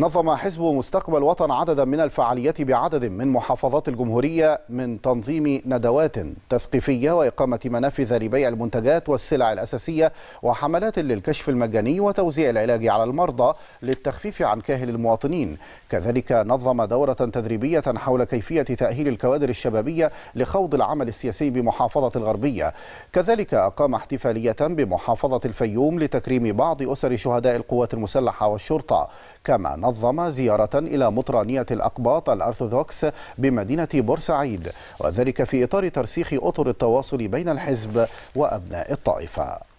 نظم حزب مستقبل وطن عددا من الفعاليات بعدد من محافظات الجمهورية من تنظيم ندوات تثقيفية وإقامة منافذ لبيع المنتجات والسلع الأساسية وحملات للكشف المجاني وتوزيع العلاج على المرضى للتخفيف عن كاهل المواطنين كذلك نظم دورة تدريبية حول كيفية تأهيل الكوادر الشبابية لخوض العمل السياسي بمحافظة الغربية كذلك أقام احتفالية بمحافظة الفيوم لتكريم بعض أسر شهداء القوات المسلحة والشرطة كما عظم زيارة إلى مطرانية الأقباط الأرثوذكس بمدينة بورسعيد وذلك في إطار ترسيخ أطر التواصل بين الحزب وأبناء الطائفة